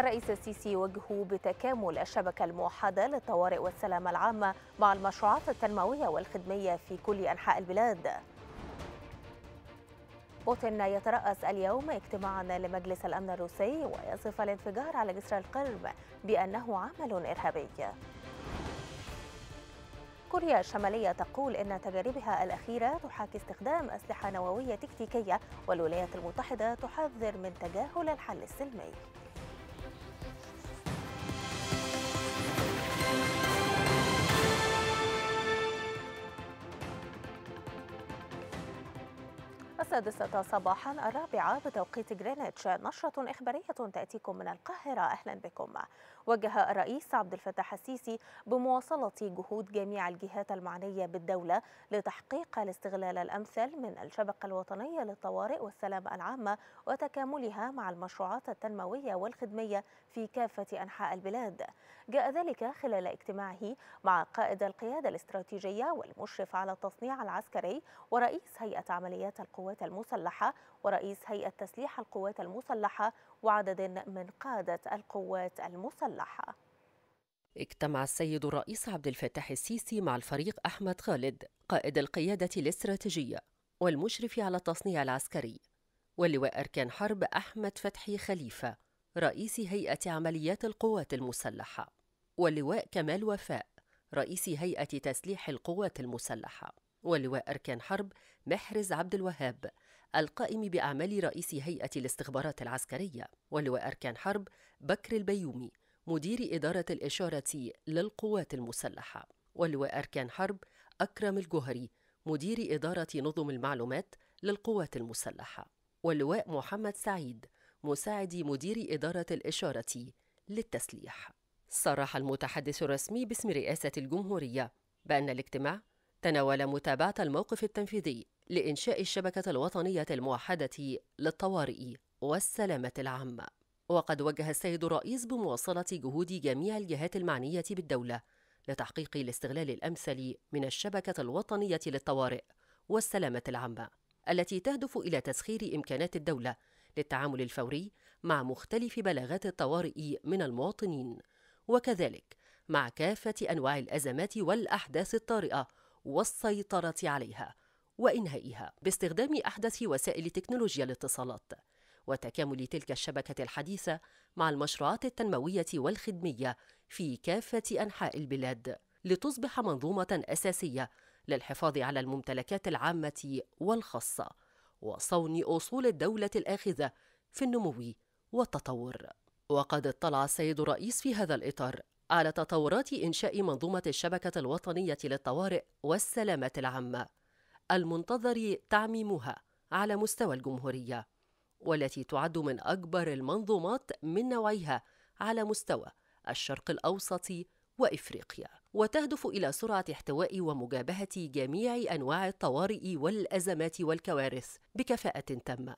الرئيس السيسي وجهه بتكامل الشبكة الموحدة للطوارئ والسلامة العامة مع المشروعات التنموية والخدمية في كل أنحاء البلاد بوتين يترأس اليوم اجتماعا لمجلس الأمن الروسي ويصف الانفجار على جسر القرم بأنه عمل إرهابي كوريا الشمالية تقول إن تجاربها الأخيرة تحاكي استخدام أسلحة نووية تكتيكية والولايات المتحدة تحذر من تجاهل الحل السلمي السادسة صباحا الرابعة بتوقيت غرينتش نشرة إخبارية تأتيكم من القاهرة أهلا بكم وجه الرئيس عبد الفتاح السيسي بمواصلة جهود جميع الجهات المعنية بالدولة لتحقيق الاستغلال الأمثل من الشبكة الوطنية للطوارئ والسلامة العامة وتكاملها مع المشروعات التنموية والخدمية في كافة أنحاء البلاد جاء ذلك خلال اجتماعه مع قائد القيادة الاستراتيجية والمشرف على التصنيع العسكري ورئيس هيئة عمليات القوات المسلحة ورئيس هيئة تسليح القوات المسلحة وعدد من قادة القوات المسلحة اجتمع السيد الرئيس عبد الفتاح السيسي مع الفريق أحمد خالد قائد القيادة الاستراتيجية والمشرف على التصنيع العسكري واللواء أركان حرب أحمد فتحي خليفة رئيس هيئة عمليات القوات المسلحة واللواء كمال وفاء رئيس هيئة تسليح القوات المسلحة واللواء أركان حرب محرز عبد الوهاب القائم بأعمال رئيس هيئة الاستخبارات العسكرية ولواء أركان حرب بكر البيومي مدير إدارة الإشارة للقوات المسلحة ولواء أركان حرب أكرم الجهري مدير إدارة نظم المعلومات للقوات المسلحة واللواء محمد سعيد مساعد مدير إدارة الإشارة للتسليح صرح المتحدث الرسمي باسم رئاسة الجمهورية بأن الاجتماع تناول متابعة الموقف التنفيذي لإنشاء الشبكة الوطنية الموحدة للطوارئ والسلامة العامة وقد وجه السيد الرئيس بمواصلة جهود جميع الجهات المعنية بالدولة لتحقيق الاستغلال الأمثل من الشبكة الوطنية للطوارئ والسلامة العامة التي تهدف إلى تسخير إمكانات الدولة للتعامل الفوري مع مختلف بلاغات الطوارئ من المواطنين وكذلك مع كافة أنواع الأزمات والأحداث الطارئة والسيطرة عليها وإنهائها باستخدام أحدث وسائل تكنولوجيا الاتصالات وتكامل تلك الشبكة الحديثة مع المشروعات التنموية والخدمية في كافة أنحاء البلاد لتصبح منظومة أساسية للحفاظ على الممتلكات العامة والخاصة وصون أصول الدولة الآخذة في النمو والتطور وقد اطلع السيد الرئيس في هذا الإطار على تطورات إنشاء منظومة الشبكة الوطنية للطوارئ والسلامة العامة المنتظر تعميمها على مستوى الجمهورية والتي تعد من أكبر المنظومات من نوعها على مستوى الشرق الأوسط وإفريقيا وتهدف إلى سرعة احتواء ومجابهة جميع أنواع الطوارئ والأزمات والكوارث بكفاءة تامة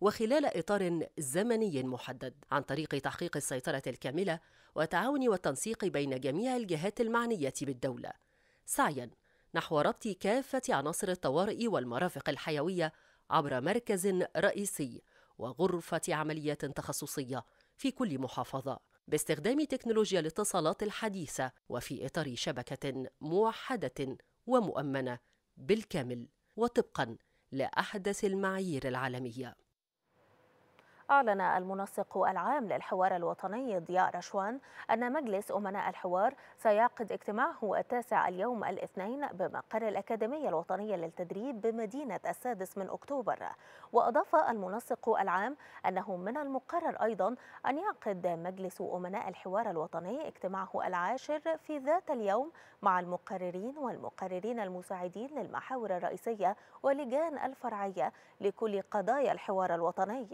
وخلال إطار زمني محدد عن طريق تحقيق السيطرة الكاملة وتعاون والتنسيق بين جميع الجهات المعنية بالدولة سعيا نحو ربط كافة عناصر الطوارئ والمرافق الحيوية عبر مركز رئيسي وغرفة عمليات تخصصية في كل محافظة باستخدام تكنولوجيا الاتصالات الحديثة وفي إطار شبكة موحدة ومؤمنة بالكامل وطبقا لأحدث المعايير العالمية أعلن المنسق العام للحوار الوطني ضياء رشوان أن مجلس أمناء الحوار سيعقد اجتماعه التاسع اليوم الاثنين بمقر الأكاديمية الوطنية للتدريب بمدينة السادس من أكتوبر وأضاف المنسق العام أنه من المقرر أيضا أن يعقد مجلس أمناء الحوار الوطني اجتماعه العاشر في ذات اليوم مع المقررين والمقررين المساعدين للمحاور الرئيسية ولجان الفرعية لكل قضايا الحوار الوطني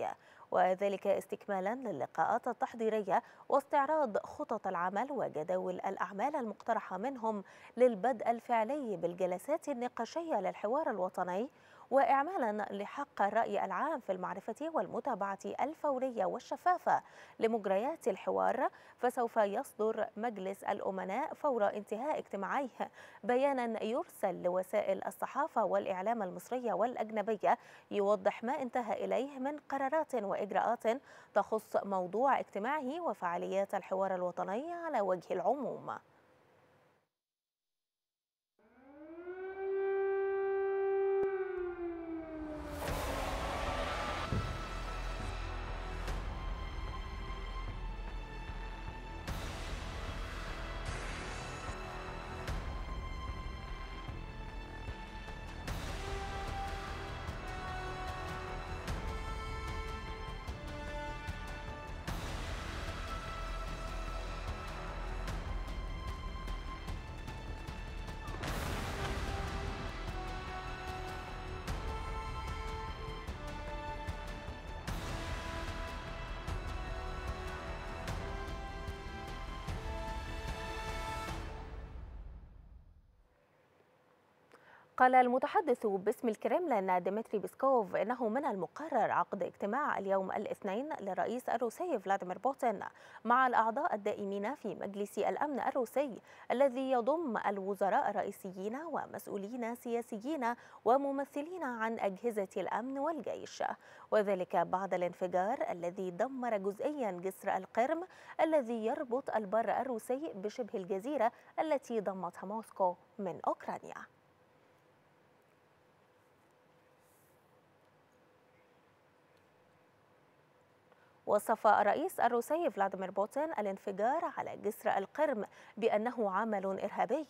وذلك استكمالا للقاءات التحضيرية واستعراض خطط العمل وجداول الأعمال المقترحة منهم للبدء الفعلي بالجلسات النقاشية للحوار الوطني وإعمالا لحق الرأي العام في المعرفة والمتابعة الفورية والشفافة لمجريات الحوار فسوف يصدر مجلس الأمناء فور انتهاء اجتماعيه بيانا يرسل لوسائل الصحافة والإعلام المصرية والأجنبية يوضح ما انتهى إليه من قرارات وإجراءات تخص موضوع اجتماعه وفعاليات الحوار الوطني على وجه العموم قال المتحدث باسم الكرملين ديمتري بيسكوف انه من المقرر عقد اجتماع اليوم الاثنين للرئيس الروسي فلاديمير بوتين مع الاعضاء الدائمين في مجلس الامن الروسي الذي يضم الوزراء الرئيسيين ومسؤولين سياسيين وممثلين عن اجهزه الامن والجيش وذلك بعد الانفجار الذي دمر جزئيا جسر القرم الذي يربط البر الروسي بشبه الجزيره التي ضمتها موسكو من اوكرانيا وصف الرئيس الروسي فلاديمير بوتين الانفجار على جسر القرم بأنه عمل إرهابي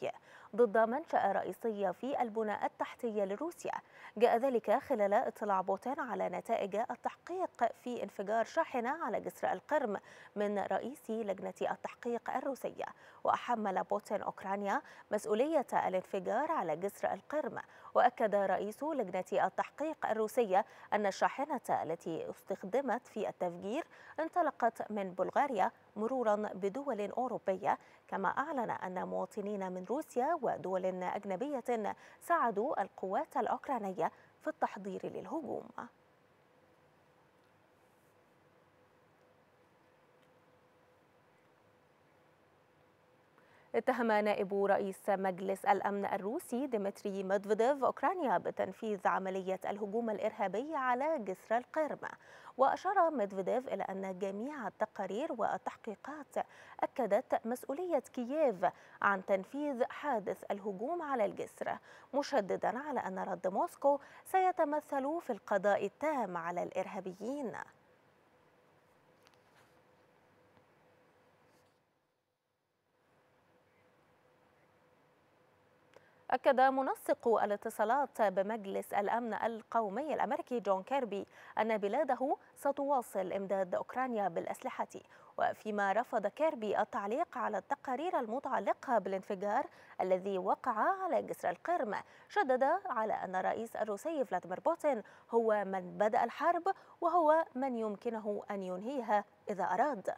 ضد منشأة رئيسية في البنى التحتية لروسيا جاء ذلك خلال اطلاع بوتين على نتائج التحقيق في انفجار شاحنة على جسر القرم من رئيس لجنة التحقيق الروسية وأحمل بوتين أوكرانيا مسؤولية الانفجار على جسر القرم وأكد رئيس لجنة التحقيق الروسية أن الشاحنة التي استخدمت في التفجير انطلقت من بلغاريا مرورا بدول أوروبية كما أعلن أن مواطنين من روسيا ودول أجنبية ساعدوا القوات الأوكرانية في التحضير للهجوم اتهم نائب رئيس مجلس الأمن الروسي ديمتري ميدفيديف أوكرانيا بتنفيذ عملية الهجوم الإرهابي على جسر القرم وأشار ميدفيديف إلى أن جميع التقارير والتحقيقات أكدت مسؤولية كييف عن تنفيذ حادث الهجوم على الجسر مشددا على أن رد موسكو سيتمثل في القضاء التام على الإرهابيين أكد منسق الاتصالات بمجلس الأمن القومي الأمريكي جون كيربي أن بلاده ستواصل إمداد أوكرانيا بالأسلحة وفيما رفض كيربي التعليق على التقارير المتعلقة بالانفجار الذي وقع على جسر القرم شدد على أن الرئيس الروسي فلاديمير بوتين هو من بدأ الحرب وهو من يمكنه أن ينهيها إذا أراد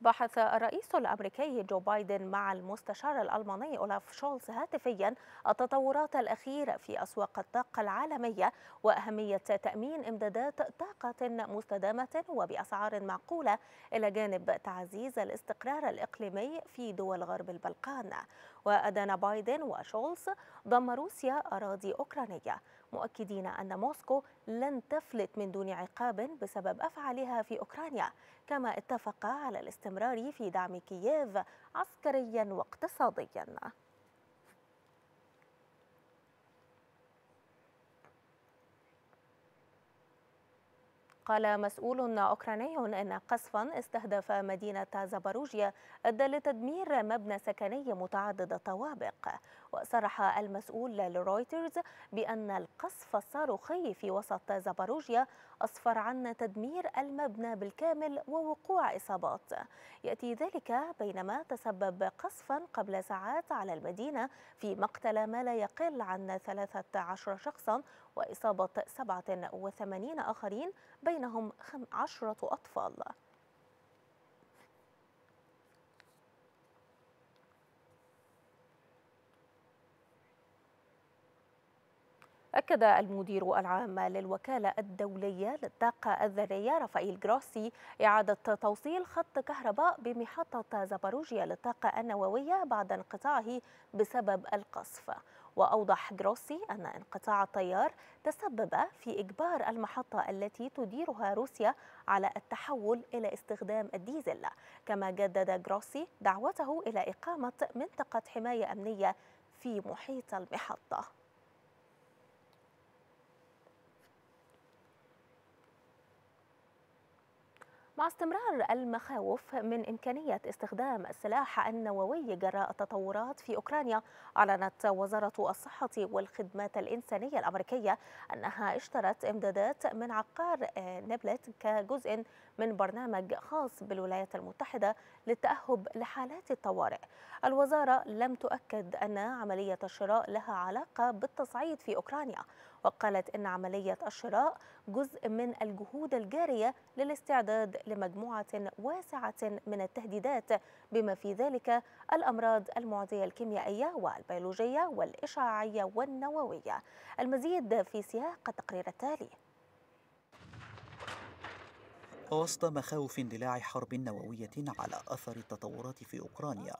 بحث الرئيس الأمريكي جو بايدن مع المستشار الألماني أولاف شولز هاتفيا التطورات الأخيرة في أسواق الطاقة العالمية وأهمية تأمين إمدادات طاقة مستدامة وبأسعار معقولة إلى جانب تعزيز الاستقرار الإقليمي في دول غرب البلقان وأدان بايدن وشولز ضم روسيا أراضي أوكرانية مؤكدين أن موسكو لن تفلت من دون عقاب بسبب أفعالها في أوكرانيا كما اتفق على الاستمرار في دعم كييف عسكريا واقتصاديا قال مسؤول أوكراني أن قصفا استهدف مدينة زاباروجيا أدى لتدمير مبنى سكني متعدد الطوابق وصرح المسؤول لرويترز بأن القصف الصاروخي في وسط زاباروجيا أسفر عن تدمير المبنى بالكامل ووقوع إصابات يأتي ذلك بينما تسبب قصفا قبل ساعات على المدينة في مقتل ما لا يقل عن 13 شخصا وإصابة 87 آخرين بينهم 10 أطفال أكد المدير العام للوكالة الدولية للطاقة الذرية رافائيل جراسي إعادة توصيل خط كهرباء بمحطة زاباروجيا للطاقة النووية بعد انقطاعه بسبب القصف وأوضح جروسي أن انقطاع التيار تسبب في إجبار المحطة التي تديرها روسيا على التحول إلى استخدام الديزل كما جدد جروسي دعوته إلى إقامة منطقة حماية أمنية في محيط المحطة مع استمرار المخاوف من إمكانية استخدام السلاح النووي جراء التطورات في أوكرانيا أعلنت وزارة الصحة والخدمات الإنسانية الأمريكية أنها اشترت إمدادات من عقار نبلت كجزء من برنامج خاص بالولايات المتحدة للتأهب لحالات الطوارئ الوزارة لم تؤكد أن عملية الشراء لها علاقة بالتصعيد في أوكرانيا وقالت إن عملية الشراء جزء من الجهود الجارية للاستعداد لمجموعة واسعة من التهديدات بما في ذلك الأمراض المعدية الكيميائية والبيولوجية والإشعاعية والنووية المزيد في سياق التقرير التالي وسط مخاوف اندلاع حرب نووية على أثر التطورات في أوكرانيا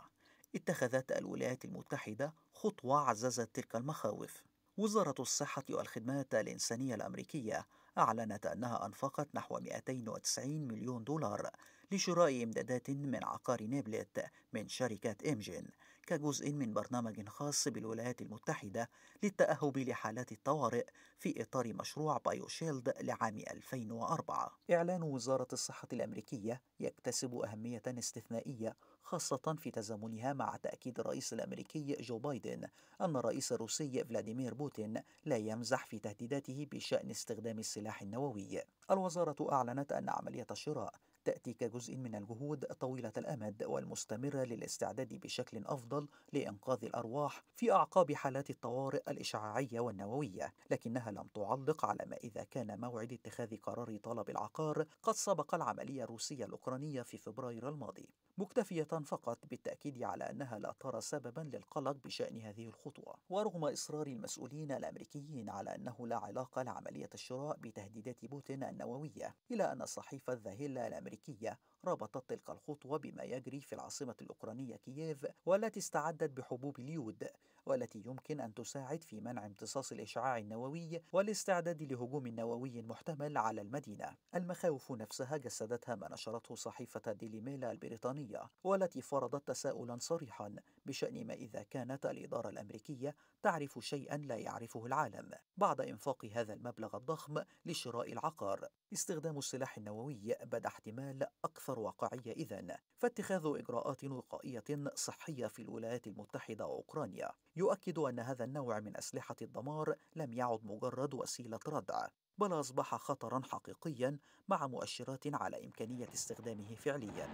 اتخذت الولايات المتحدة خطوة عززت تلك المخاوف وزارة الصحة والخدمات الإنسانية الأمريكية أعلنت أنها أنفقت نحو 290 مليون دولار لشراء إمدادات من عقار نابلت من شركة إمجين كجزء من برنامج خاص بالولايات المتحدة للتأهب لحالات الطوارئ في إطار مشروع بايوشيلد لعام 2004 إعلان وزارة الصحة الأمريكية يكتسب أهمية استثنائية خاصة في تزامنها مع تأكيد الرئيس الأمريكي جو بايدن أن الرئيس الروسي فلاديمير بوتين لا يمزح في تهديداته بشأن استخدام السلاح النووي الوزارة أعلنت أن عملية الشراء تأتي كجزء من الجهود طويلة الأمد والمستمرة للاستعداد بشكل أفضل لإنقاذ الأرواح في أعقاب حالات الطوارئ الإشعاعية والنووية، لكنها لم تعلق على ما إذا كان موعد اتخاذ قرار طلب العقار قد سبق العملية الروسية الأوكرانية في فبراير الماضي. مكتفية فقط بالتأكيد على أنها لا ترى سببا للقلق بشأن هذه الخطوة ورغم إصرار المسؤولين الأمريكيين على أنه لا علاقة لعملية الشراء بتهديدات بوتين النووية إلا أن الصحيفة الذهلة الأمريكية ربطت تلك الخطوة بما يجري في العاصمة الأوكرانية كييف والتي استعدت بحبوب اليود والتي يمكن أن تساعد في منع امتصاص الإشعاع النووي والاستعداد لهجوم نووي محتمل على المدينة المخاوف نفسها جسدتها ما نشرته صحيفة ديلي ميلا البريطانية الأمريكية والتي فرضت تساؤلا صريحا بشأن ما إذا كانت الإدارة الأمريكية تعرف شيئا لا يعرفه العالم بعد إنفاق هذا المبلغ الضخم لشراء العقار استخدام السلاح النووي بدا احتمال أكثر واقعية إذا فاتخاذ إجراءات وقائية صحية في الولايات المتحدة وأوكرانيا يؤكد أن هذا النوع من أسلحة الدمار لم يعد مجرد وسيلة ردع بل أصبح خطرا حقيقيا مع مؤشرات على إمكانية استخدامه فعليا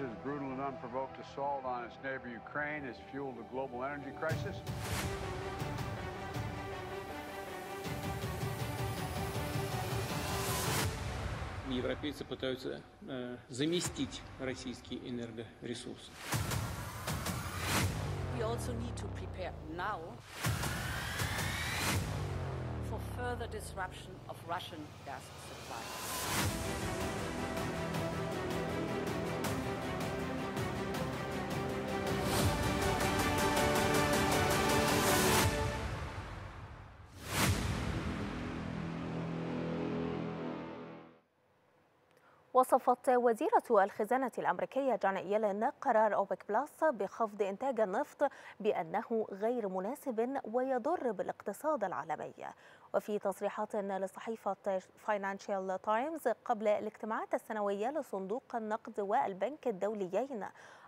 Russia's brutal and unprovoked assault on its neighbor Ukraine has fueled a global energy crisis. Европейцы пытаются э, заместить российский энергоресурс. We also need to prepare now for further disruption of Russian gas supply. وصفت وزيرة الخزانة الأمريكية جان يلين قرار أوبك بلس بخفض إنتاج النفط بأنه غير مناسب ويضر بالاقتصاد العالمي وفي تصريحات لصحيفة فاينانشال تايمز قبل الاجتماعات السنوية لصندوق النقد والبنك الدوليين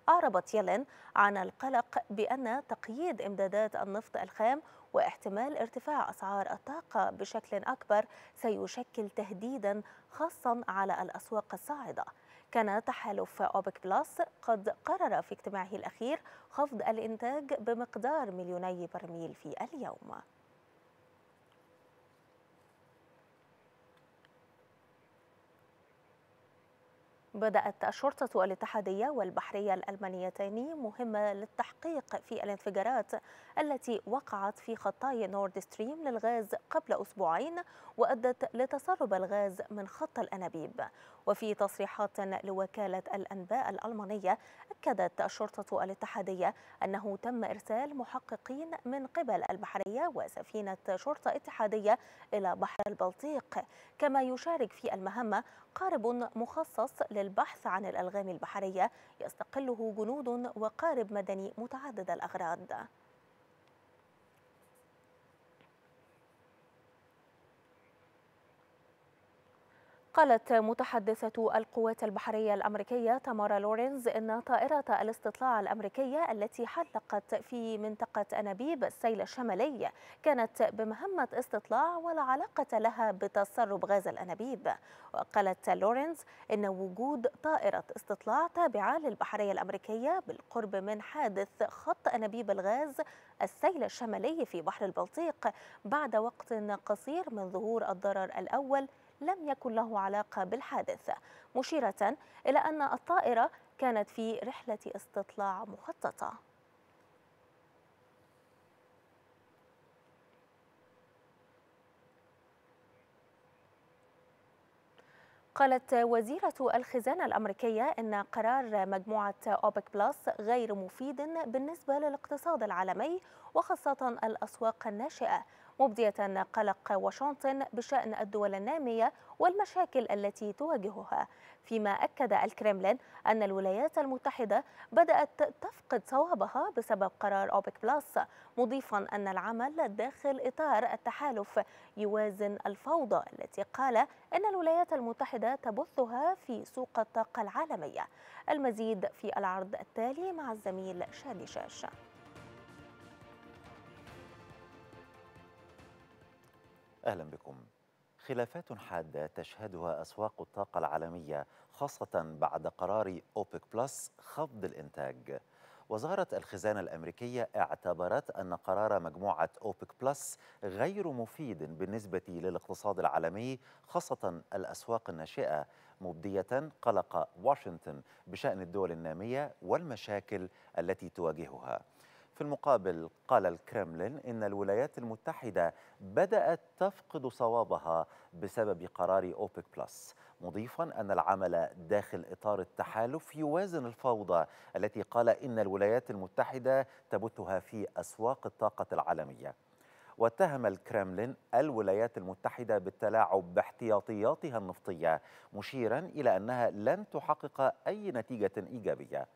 أعربت يلن عن القلق بأن تقييد إمدادات النفط الخام واحتمال ارتفاع أسعار الطاقة بشكل أكبر سيشكل تهديدا خاصا على الأسواق الصاعدة كان تحالف أوبك بلس قد قرر في اجتماعه الأخير خفض الإنتاج بمقدار مليوني برميل في اليوم بدأت الشرطة الاتحادية والبحرية الألمانيتين مهمة للتحقيق في الانفجارات التي وقعت في خطاي نورد ستريم للغاز قبل أسبوعين وأدت لتسرب الغاز من خط الأنابيب وفي تصريحات لوكالة الأنباء الألمانية أكدت الشرطة الاتحادية أنه تم إرسال محققين من قبل البحرية وسفينة شرطة اتحادية إلى بحر البلطيق كما يشارك في المهمة قارب مخصص للبحث عن الألغام البحرية يستقله جنود وقارب مدني متعدد الأغراض قالت متحدثة القوات البحرية الأمريكية تامارا لورينز إن طائرة الاستطلاع الأمريكية التي حلقت في منطقة أنابيب السيل الشمالي كانت بمهمة استطلاع ولا علاقة لها بتسرب غاز الأنابيب وقالت لورينز إن وجود طائرة استطلاع تابعة للبحرية الأمريكية بالقرب من حادث خط أنابيب الغاز السيل الشمالي في بحر البلطيق بعد وقت قصير من ظهور الضرر الأول لم يكن له علاقة بالحادث مشيرة إلى أن الطائرة كانت في رحلة استطلاع مخططة قالت وزيرة الخزانة الأمريكية أن قرار مجموعة أوبك بلس غير مفيد بالنسبة للاقتصاد العالمي وخاصة الأسواق الناشئة مبدية قلق واشنطن بشأن الدول النامية والمشاكل التي تواجهها فيما أكد الكريملين أن الولايات المتحدة بدأت تفقد صوابها بسبب قرار أوبك بلس مضيفا أن العمل داخل إطار التحالف يوازن الفوضى التي قال أن الولايات المتحدة تبثها في سوق الطاقة العالمية المزيد في العرض التالي مع الزميل شادي شاشه أهلا بكم خلافات حادة تشهدها أسواق الطاقة العالمية خاصة بعد قرار أوبك بلس خفض الإنتاج وزارة الخزانة الأمريكية اعتبرت أن قرار مجموعة أوبك بلس غير مفيد بالنسبة للاقتصاد العالمي خاصة الأسواق الناشئة مبدية قلق واشنطن بشأن الدول النامية والمشاكل التي تواجهها في المقابل قال الكرملين إن الولايات المتحدة بدأت تفقد صوابها بسبب قرار أوبك بلس مضيفا أن العمل داخل إطار التحالف يوازن الفوضى التي قال إن الولايات المتحدة تبثها في أسواق الطاقة العالمية واتهم الكرملين الولايات المتحدة بالتلاعب باحتياطياتها النفطية مشيرا إلى أنها لن تحقق أي نتيجة إيجابية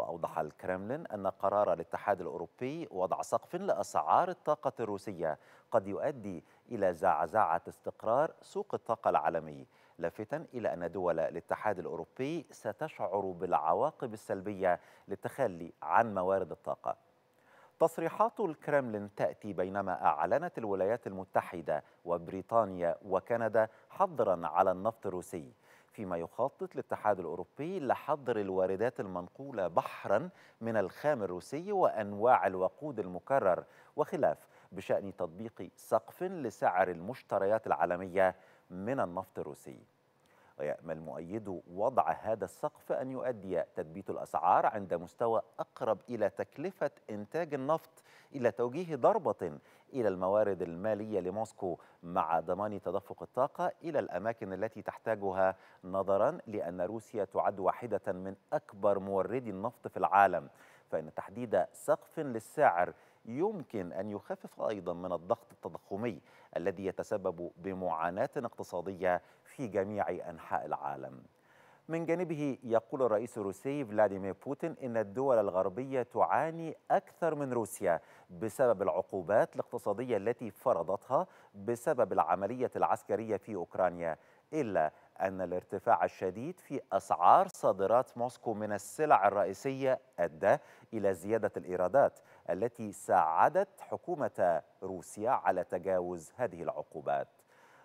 وأوضح الكرملين أن قرار الاتحاد الأوروبي وضع سقف لأسعار الطاقة الروسية قد يؤدي إلى زعزعة استقرار سوق الطاقة العالمي لافتا إلى أن دول الاتحاد الأوروبي ستشعر بالعواقب السلبية للتخلي عن موارد الطاقة تصريحات الكرملين تأتي بينما أعلنت الولايات المتحدة وبريطانيا وكندا حظرا على النفط الروسي فيما يخطط الاتحاد الأوروبي لحظر الواردات المنقولة بحرا من الخام الروسي وأنواع الوقود المكرر وخلاف بشأن تطبيق سقف لسعر المشتريات العالمية من النفط الروسي ويأمل مؤيدو وضع هذا السقف أن يؤدي تثبيت الأسعار عند مستوى أقرب إلى تكلفة إنتاج النفط إلى توجيه ضربة إلى الموارد المالية لموسكو مع ضمان تدفق الطاقة إلى الأماكن التي تحتاجها نظرا لأن روسيا تعد واحدة من أكبر موردي النفط في العالم فإن تحديد سقف للسعر يمكن أن يخفف أيضا من الضغط التضخمي الذي يتسبب بمعاناة اقتصادية في جميع أنحاء العالم من جانبه يقول الرئيس الروسي فلاديمير بوتين إن الدول الغربية تعاني أكثر من روسيا بسبب العقوبات الاقتصادية التي فرضتها بسبب العملية العسكرية في أوكرانيا إلا أن الارتفاع الشديد في أسعار صادرات موسكو من السلع الرئيسية أدى إلى زيادة الإيرادات التي ساعدت حكومة روسيا على تجاوز هذه العقوبات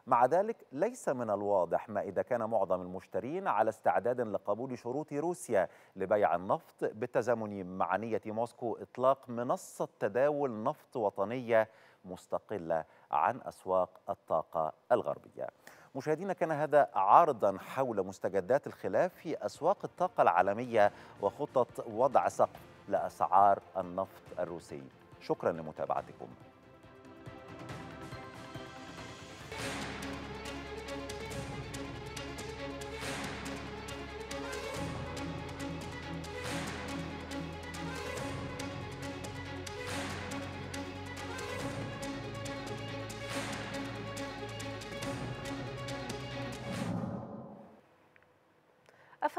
مع ذلك ليس من الواضح ما إذا كان معظم المشترين على استعداد لقبول شروط روسيا لبيع النفط بالتزامن مع نية موسكو إطلاق منصة تداول نفط وطنية مستقلة عن أسواق الطاقة الغربية مشاهدينا كان هذا عرضا حول مستجدات الخلاف في أسواق الطاقة العالمية وخطط وضع سقف لأسعار النفط الروسي شكرا لمتابعتكم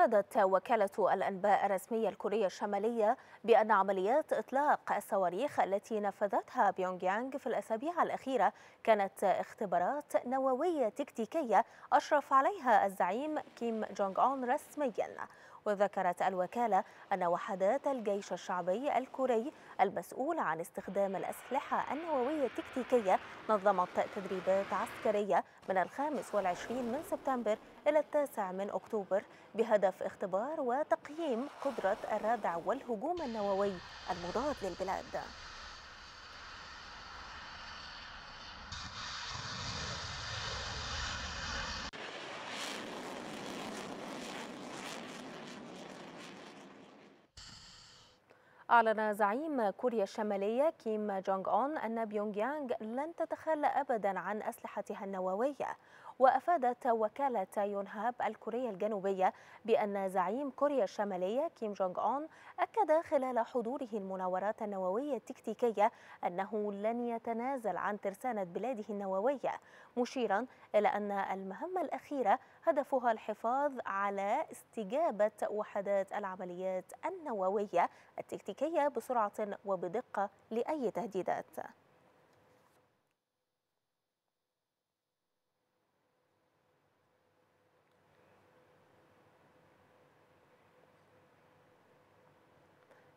أفادت وكالة الأنباء الرسمية الكورية الشمالية بأن عمليات إطلاق الصواريخ التي نفذتها بيونغ يانغ في الأسابيع الأخيرة كانت اختبارات نووية تكتيكية أشرف عليها الزعيم كيم جونغ أون رسميا وذكرت الوكالة أن وحدات الجيش الشعبي الكوري المسؤول عن استخدام الأسلحة النووية التكتيكية نظمت تدريبات عسكرية من الخامس والعشرين من سبتمبر إلى التاسع من أكتوبر بهدف اختبار وتقييم قدرة الردع والهجوم النووي المضاد للبلاد أعلن زعيم كوريا الشمالية كيم جونج أون أن بيونغ يانغ لن تتخلى أبدا عن أسلحتها النووية وأفادت وكالة يونهاب الكورية الجنوبية بأن زعيم كوريا الشمالية كيم جونج أون أكد خلال حضوره المناورات النووية التكتيكية أنه لن يتنازل عن ترسانة بلاده النووية مشيرا إلى أن المهمة الأخيرة هدفها الحفاظ على استجابة وحدات العمليات النووية التكتيكية بسرعة وبدقة لأي تهديدات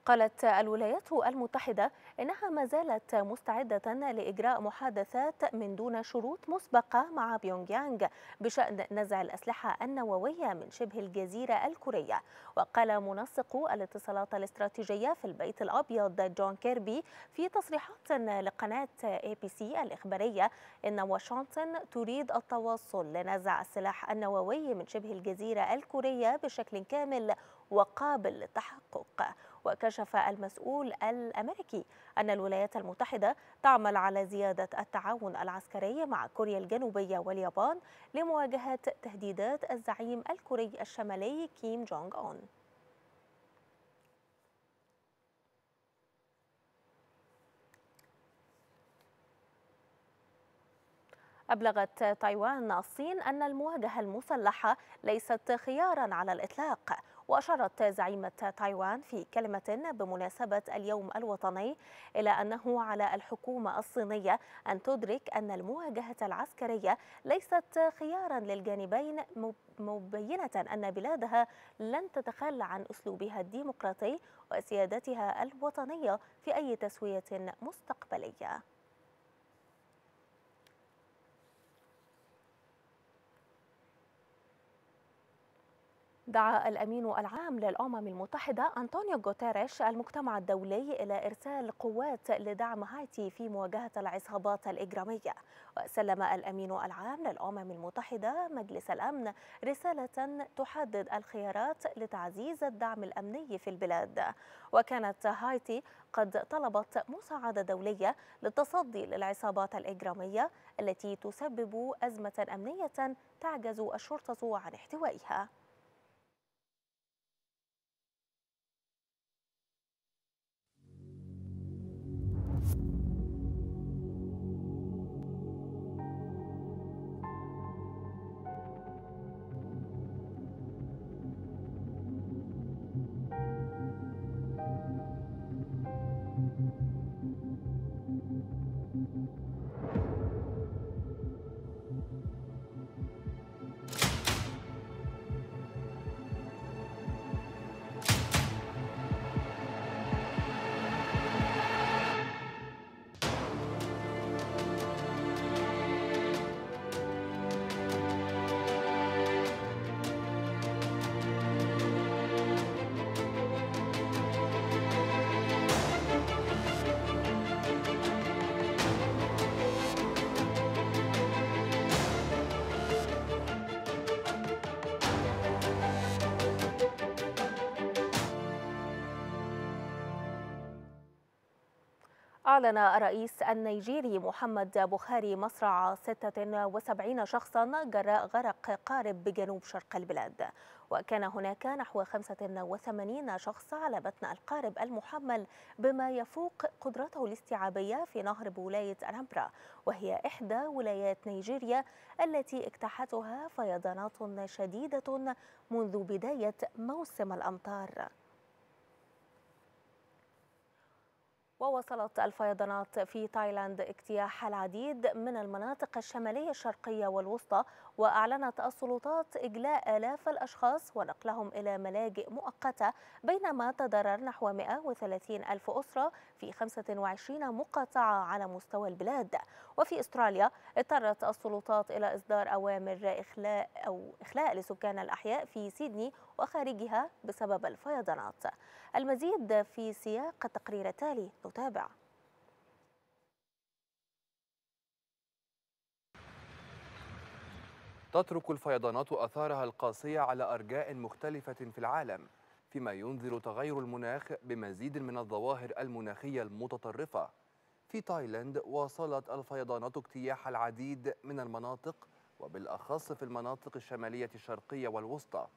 قالت الولايات المتحدة إنها ما زالت مستعدة لإجراء محادثات من دون شروط مسبقة مع بيونج يانغ بشأن نزع الأسلحة النووية من شبه الجزيرة الكورية وقال منسق الاتصالات الاستراتيجية في البيت الأبيض جون كيربي في تصريحات لقناة اي بي سي الإخبارية إن واشنطن تريد التواصل لنزع السلاح النووي من شبه الجزيرة الكورية بشكل كامل وقابل للتحقق وكشف المسؤول الأمريكي أن الولايات المتحدة تعمل على زيادة التعاون العسكري مع كوريا الجنوبية واليابان لمواجهة تهديدات الزعيم الكوري الشمالي كيم جونغ أون أبلغت تايوان الصين أن المواجهة المسلحة ليست خيارا على الإطلاق وأشارت زعيمة تايوان في كلمة بمناسبة اليوم الوطني إلى أنه على الحكومة الصينية أن تدرك أن المواجهة العسكرية ليست خيارا للجانبين مبينة أن بلادها لن تتخلى عن أسلوبها الديمقراطي وسيادتها الوطنية في أي تسوية مستقبلية دعا الأمين العام للأمم المتحدة أنطونيو غوتيريش المجتمع الدولي إلى إرسال قوات لدعم هايتي في مواجهة العصابات الإجرامية وسلم الأمين العام للأمم المتحدة مجلس الأمن رسالة تحدد الخيارات لتعزيز الدعم الأمني في البلاد وكانت هايتي قد طلبت مساعدة دولية للتصدي للعصابات الإجرامية التي تسبب أزمة أمنية تعجز الشرطة عن احتوائها thank you أعلن الرئيس النيجيري محمد بخاري مصرع 76 شخصا جراء غرق قارب بجنوب شرق البلاد وكان هناك نحو 85 شخص على بطن القارب المحمل بما يفوق قدرته الاستيعابية في نهر بولاية الأمبرا وهي إحدى ولايات نيجيريا التي اجتاحتها فيضانات شديدة منذ بداية موسم الأمطار ووصلت الفيضانات في تايلاند اجتياح العديد من المناطق الشمالية الشرقية والوسطى وأعلنت السلطات إجلاء آلاف الأشخاص ونقلهم إلى ملاجئ مؤقتة بينما تضرر نحو 130 ألف أسرة في 25 مقاطعة على مستوى البلاد وفي أستراليا اضطرت السلطات إلى إصدار أوامر إخلاء أو إخلاء لسكان الأحياء في سيدني وخارجها بسبب الفيضانات المزيد في سياق التقرير التالي نتابع تترك الفيضانات أثارها القاسية على أرجاء مختلفة في العالم فيما ينذر تغير المناخ بمزيد من الظواهر المناخية المتطرفة في تايلاند واصلت الفيضانات اجتياح العديد من المناطق وبالأخص في المناطق الشمالية الشرقية والوسطى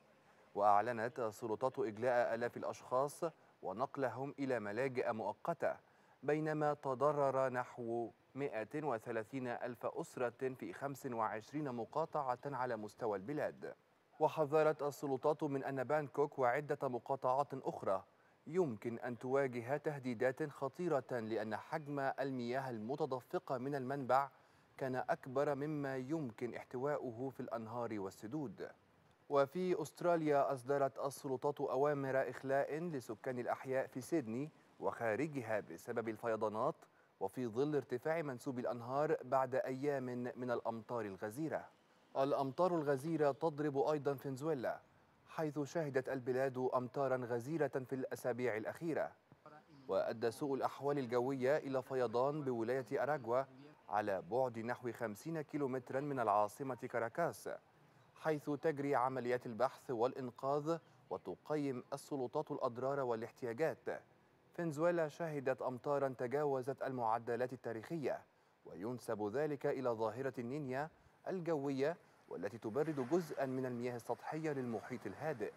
وأعلنت السلطات إجلاء آلاف الأشخاص ونقلهم إلى ملاجئ مؤقته بينما تضرر نحو 130 ألف أسرة في 25 مقاطعة على مستوى البلاد وحذرت السلطات من أن بانكوك وعدة مقاطعات أخرى يمكن أن تواجه تهديدات خطيرة لأن حجم المياه المتدفقة من المنبع كان أكبر مما يمكن احتواؤه في الأنهار والسدود وفي أستراليا أصدرت السلطات أوامر إخلاء لسكان الأحياء في سيدني وخارجها بسبب الفيضانات وفي ظل ارتفاع منسوب الأنهار بعد أيام من الأمطار الغزيرة الأمطار الغزيرة تضرب أيضا فنزويلا حيث شهدت البلاد أمطارا غزيرة في الأسابيع الأخيرة وأدى سوء الأحوال الجوية إلى فيضان بولاية أراجوا على بعد نحو 50 كيلومترا من العاصمة كاراكاس حيث تجري عمليات البحث والإنقاذ وتقيم السلطات الأضرار والاحتياجات فنزويلا شهدت أمطارا تجاوزت المعدلات التاريخية وينسب ذلك إلى ظاهرة النينيا الجوية والتي تبرد جزءا من المياه السطحية للمحيط الهادئ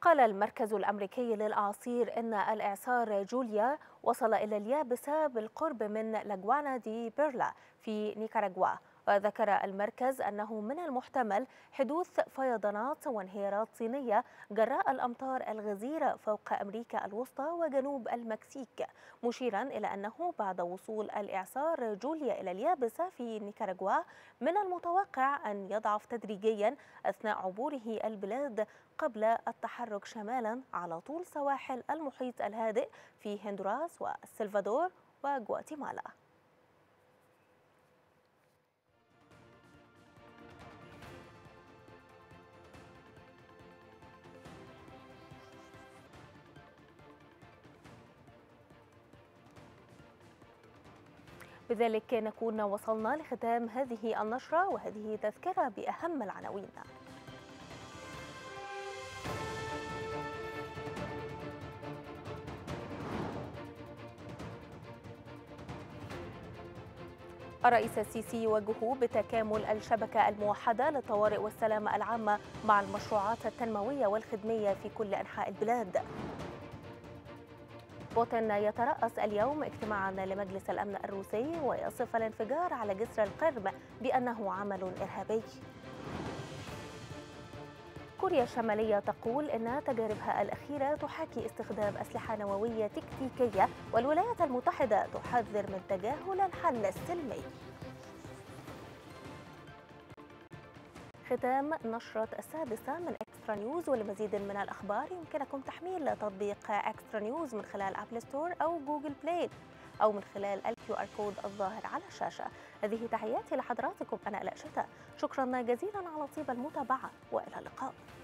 قال المركز الأمريكي للأعاصير إن الإعصار جوليا وصل إلى اليابسة بالقرب من لاجوانا دي بيرلا في نيكاراغوا وذكر المركز أنه من المحتمل حدوث فيضانات وانهيارات صينية جراء الأمطار الغزيرة فوق أمريكا الوسطى وجنوب المكسيك مشيرا إلى أنه بعد وصول الإعصار جوليا إلى اليابسة في نيكاراغوا من المتوقع أن يضعف تدريجيا أثناء عبوره البلاد قبل التحرك شمالا على طول سواحل المحيط الهادئ في هندوراس والسلفادور وغواتيمالا بذلك نكون وصلنا لختام هذه النشرة وهذه تذكرة بأهم العناوين الرئيس السيسي يوجه بتكامل الشبكة الموحدة للطوارئ والسلامة العامة مع المشروعات التنموية والخدمية في كل أنحاء البلاد بوتين يترأس اليوم اجتماعا لمجلس الأمن الروسي ويصف الانفجار على جسر القرم بأنه عمل إرهابي كوريا الشمالية تقول إن تجاربها الأخيرة تحاكي استخدام أسلحة نووية تكتيكية والولايات المتحدة تحذر من تجاهل الحل السلمي ختام نشرة السادسة من اكسترا نيوز ولمزيد من الأخبار يمكنكم تحميل تطبيق اكسترا نيوز من خلال أبل ستور أو جوجل بلاي أو من خلال الكيو آر كود الظاهر على الشاشة هذه تحياتي لحضراتكم أنا ألاء شتاء شكرا جزيلا على طيب المتابعة وإلى اللقاء